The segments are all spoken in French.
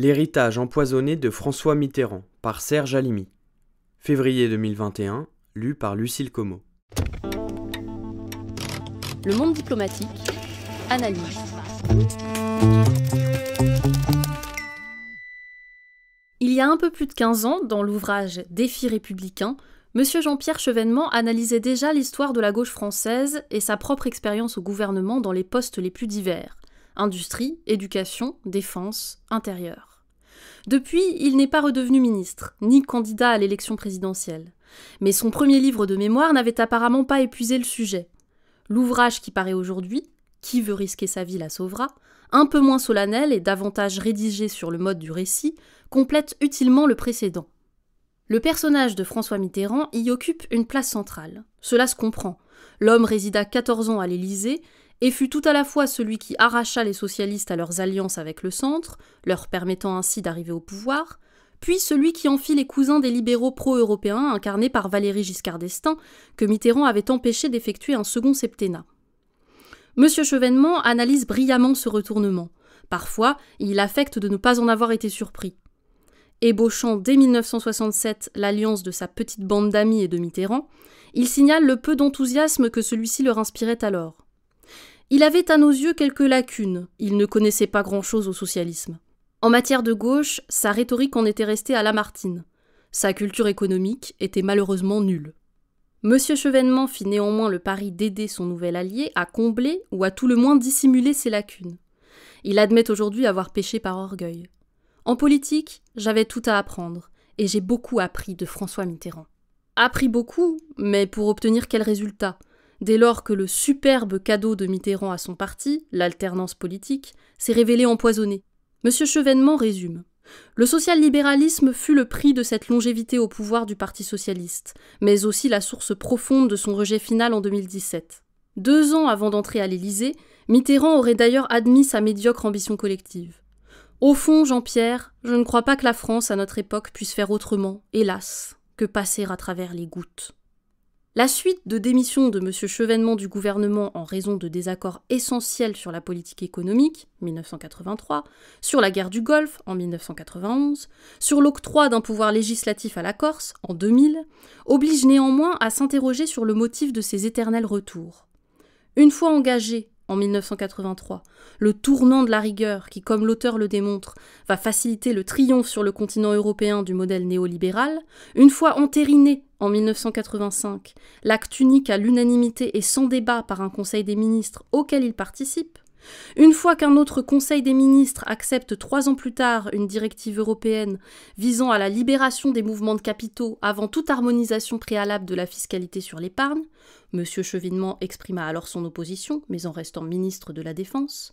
L'héritage empoisonné de François Mitterrand par Serge Alimi. Février 2021, lu par Lucille Como. Le monde diplomatique, analyse. Il y a un peu plus de 15 ans, dans l'ouvrage Défi républicain, M. Jean-Pierre Chevènement analysait déjà l'histoire de la gauche française et sa propre expérience au gouvernement dans les postes les plus divers industrie, éducation, défense, intérieur. Depuis, il n'est pas redevenu ministre, ni candidat à l'élection présidentielle. Mais son premier livre de mémoire n'avait apparemment pas épuisé le sujet. L'ouvrage qui paraît aujourd'hui, Qui veut risquer sa vie la sauvera, un peu moins solennel et davantage rédigé sur le mode du récit, complète utilement le précédent. Le personnage de François Mitterrand y occupe une place centrale. Cela se comprend. L'homme résida 14 ans à l'Élysée et fut tout à la fois celui qui arracha les socialistes à leurs alliances avec le centre, leur permettant ainsi d'arriver au pouvoir, puis celui qui en fit les cousins des libéraux pro-européens incarnés par Valéry Giscard d'Estaing, que Mitterrand avait empêché d'effectuer un second septennat. Monsieur Chevènement analyse brillamment ce retournement. Parfois, il affecte de ne pas en avoir été surpris. Ébauchant dès 1967 l'alliance de sa petite bande d'amis et de Mitterrand, il signale le peu d'enthousiasme que celui-ci leur inspirait alors. Il avait à nos yeux quelques lacunes, il ne connaissait pas grand-chose au socialisme. En matière de gauche, sa rhétorique en était restée à Lamartine. Sa culture économique était malheureusement nulle. Monsieur Chevènement fit néanmoins le pari d'aider son nouvel allié à combler ou à tout le moins dissimuler ses lacunes. Il admet aujourd'hui avoir péché par orgueil. En politique, j'avais tout à apprendre, et j'ai beaucoup appris de François Mitterrand. Appris beaucoup, mais pour obtenir quel résultat dès lors que le superbe cadeau de Mitterrand à son parti, l'alternance politique, s'est révélé empoisonné. M. Chevènement résume. Le social-libéralisme fut le prix de cette longévité au pouvoir du Parti socialiste, mais aussi la source profonde de son rejet final en 2017. Deux ans avant d'entrer à l'Élysée, Mitterrand aurait d'ailleurs admis sa médiocre ambition collective. Au fond, Jean-Pierre, je ne crois pas que la France à notre époque puisse faire autrement, hélas, que passer à travers les gouttes. La suite de démission de M. Chevènement du gouvernement en raison de désaccords essentiels sur la politique économique, 1983, sur la guerre du Golfe, en 1991, sur l'octroi d'un pouvoir législatif à la Corse, en 2000, oblige néanmoins à s'interroger sur le motif de ces éternels retours. Une fois engagé en 1983, le tournant de la rigueur qui, comme l'auteur le démontre, va faciliter le triomphe sur le continent européen du modèle néolibéral, une fois entériné en 1985, l'acte unique à l'unanimité et sans débat par un Conseil des ministres auquel il participe, une fois qu'un autre Conseil des ministres accepte trois ans plus tard une directive européenne visant à la libération des mouvements de capitaux avant toute harmonisation préalable de la fiscalité sur l'épargne, Monsieur Chevinement exprima alors son opposition, mais en restant ministre de la Défense.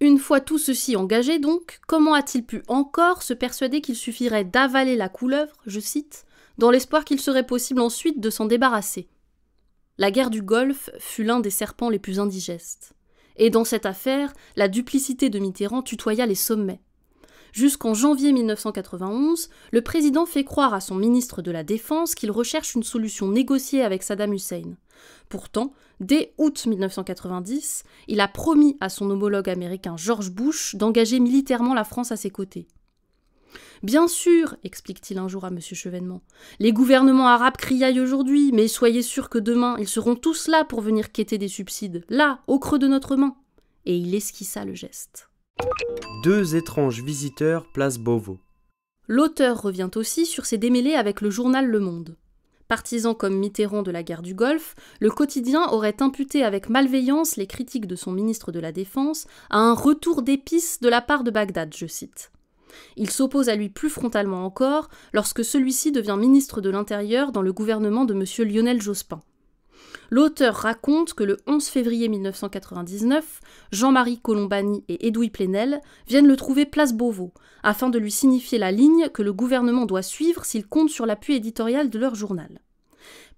Une fois tout ceci engagé, donc, comment a-t-il pu encore se persuader qu'il suffirait d'avaler la couleuvre, je cite, dans l'espoir qu'il serait possible ensuite de s'en débarrasser La guerre du Golfe fut l'un des serpents les plus indigestes. Et dans cette affaire, la duplicité de Mitterrand tutoya les sommets. Jusqu'en janvier 1991, le président fait croire à son ministre de la Défense qu'il recherche une solution négociée avec Saddam Hussein. Pourtant, dès août 1990, il a promis à son homologue américain George Bush d'engager militairement la France à ses côtés. Bien sûr, explique-t-il un jour à M. Chevènement, les gouvernements arabes criaillent aujourd'hui, mais soyez sûrs que demain, ils seront tous là pour venir quêter des subsides, là, au creux de notre main. Et il esquissa le geste. Deux étranges visiteurs place Beauvau. L'auteur revient aussi sur ses démêlés avec le journal Le Monde. Partisan comme Mitterrand de la guerre du Golfe, le quotidien aurait imputé avec malveillance les critiques de son ministre de la Défense à un retour d'épices de la part de Bagdad, je cite. Il s'oppose à lui plus frontalement encore lorsque celui-ci devient ministre de l'Intérieur dans le gouvernement de M. Lionel Jospin. L'auteur raconte que le 11 février 1999, Jean-Marie Colombani et Edoui Plenel viennent le trouver place Beauvau, afin de lui signifier la ligne que le gouvernement doit suivre s'il compte sur l'appui éditorial de leur journal.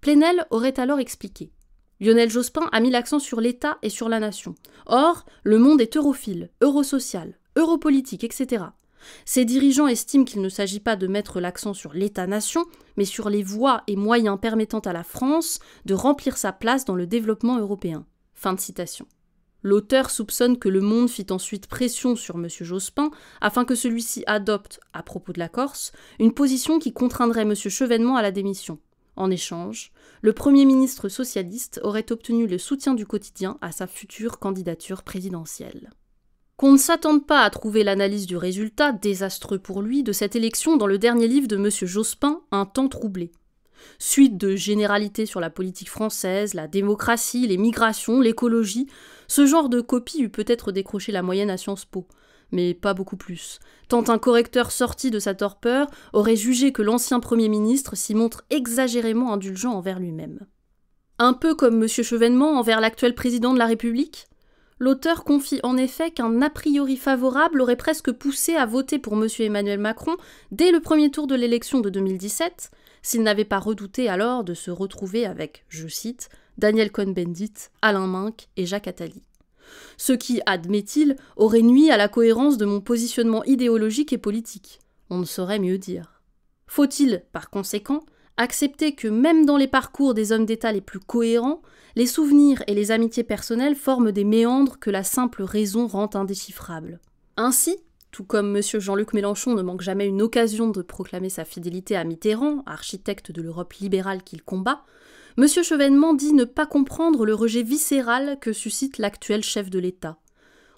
Plenel aurait alors expliqué Lionel Jospin a mis l'accent sur l'État et sur la nation. Or, le monde est europhile, eurosocial, europolitique, etc. Ses dirigeants estiment qu'il ne s'agit pas de mettre l'accent sur l'État-nation, mais sur les voies et moyens permettant à la France de remplir sa place dans le développement européen. Fin de citation. L'auteur soupçonne que le monde fit ensuite pression sur M. Jospin afin que celui-ci adopte, à propos de la Corse, une position qui contraindrait M. Chevènement à la démission. En échange, le Premier ministre socialiste aurait obtenu le soutien du quotidien à sa future candidature présidentielle. Qu'on ne s'attende pas à trouver l'analyse du résultat, désastreux pour lui, de cette élection dans le dernier livre de M. Jospin, Un temps troublé suite de généralités sur la politique française, la démocratie, les migrations, l'écologie. Ce genre de copie eût peut-être décroché la moyenne à Sciences Po, mais pas beaucoup plus. Tant un correcteur sorti de sa torpeur aurait jugé que l'ancien Premier ministre s'y montre exagérément indulgent envers lui-même. Un peu comme M. Chevènement envers l'actuel président de la République L'auteur confie en effet qu'un a priori favorable aurait presque poussé à voter pour M. Emmanuel Macron dès le premier tour de l'élection de 2017, s'il n'avait pas redouté alors de se retrouver avec, je cite, Daniel Cohn-Bendit, Alain Minck et Jacques Attali. Ce qui, admet-il, aurait nuit à la cohérence de mon positionnement idéologique et politique. On ne saurait mieux dire. Faut-il, par conséquent, accepter que même dans les parcours des hommes d'État les plus cohérents, les souvenirs et les amitiés personnelles forment des méandres que la simple raison rend indéchiffrables. Ainsi, tout comme M. Jean-Luc Mélenchon ne manque jamais une occasion de proclamer sa fidélité à Mitterrand, architecte de l'Europe libérale qu'il combat, M. Chevènement dit ne pas comprendre le rejet viscéral que suscite l'actuel chef de l'État,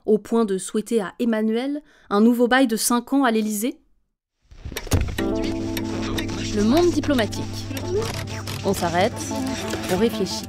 au point de souhaiter à Emmanuel un nouveau bail de 5 ans à l'Élysée, le monde diplomatique. On s'arrête, on réfléchit.